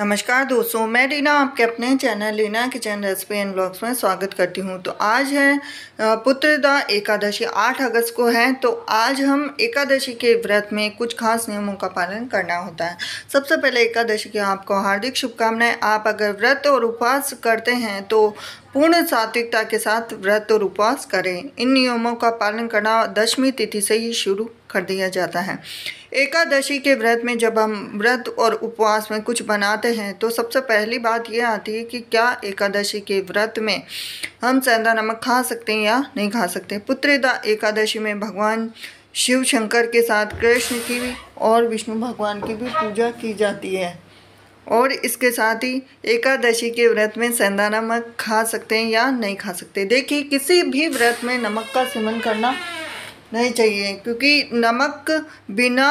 नमस्कार दोस्तों मैं रीना आपके अपने channel Reena kitchen recipe and blogs में स्वागत करती हूं तो आज है पुत्रदा एकादशी 8 अगस्त को है तो आज हम एकादशी के व्रत में कुछ खास नियमों का पालन करना होता है सबसे पहले एकादशी की आपको हार्दिक शुभकामनाएं आप अगर व्रत और उपवास करते हैं तो पूर्ण सात्विकता के साथ व्रत और उपवास करें इन नियमों का पालन करना दशमी तिथि से ही शुरू कर दिया जाता है एकादशी के व्रत में जब हम व्रत और उपवास में कुछ बनाते हैं तो सबसे पहली बात यह आती है कि क्या एकादशी के व्रत में हम सेंधा नमक खा सकते हैं या नहीं खा सकते पुत्रदा एकादशी में भगवान शिव शंकर के साथ कृष्ण की और विष्णु भगवान की भी पूजा की जाती है और इसके साथ ही एकादशी के व्रत में सेंधा नमक खा सकते हैं या नहीं खा सकते देखिए किसी भी व्रत में नमक का सेवन करना नहीं चाहिए क्योंकि नमक बिना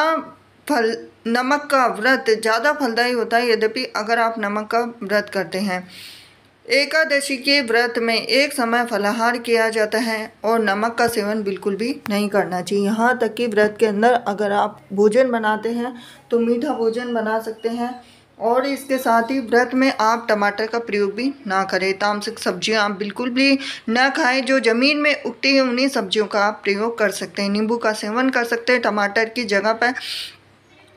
फल नमक का व्रत ज़्यादा फलदायी होता है यद्यपि अगर आप नमक का व्रत करते हैं एकादशी के व्रत में एक समय फलाहार किया जाता है और नमक का सेवन बिल्कुल भी नहीं करना चाहिए यहाँ तक कि व्रत के अंदर अगर आप भोजन बनाते हैं तो मीठा भोजन बना सकते हैं और इसके साथ ही व्रत में आप टमाटर का प्रयोग भी ना करें तामसिक सब्जियां आप बिल्कुल भी ना खाएं जो ज़मीन में उगती हैं उन्हीं सब्जियों का आप प्रयोग कर सकते हैं नींबू का सेवन कर सकते हैं टमाटर की जगह पर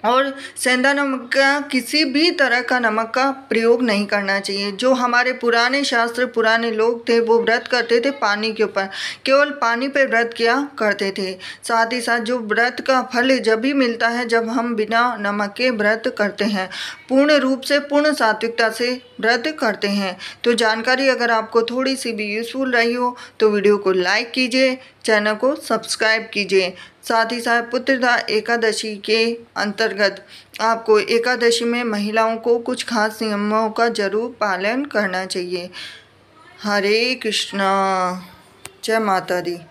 और सेंधा नमक का किसी भी तरह का नमक का प्रयोग नहीं करना चाहिए जो हमारे पुराने शास्त्र पुराने लोग थे वो व्रत करते थे पानी के ऊपर केवल पानी पे व्रत किया करते थे साथ ही साथ जो व्रत का फल जब भी मिलता है जब हम बिना नमक के व्रत करते हैं पूर्ण रूप से पूर्ण सात्विकता से व्रत करते हैं तो जानकारी अगर आपको थोड़ी सी भी यूज़फुल रही हो तो वीडियो को लाइक कीजिए चैनल को सब्सक्राइब कीजिए साथ ही साथ पुत्रदा एकादशी के अंतर्गत आपको एकादशी में महिलाओं को कुछ खास नियमों का जरूर पालन करना चाहिए हरे कृष्णा जय माता दी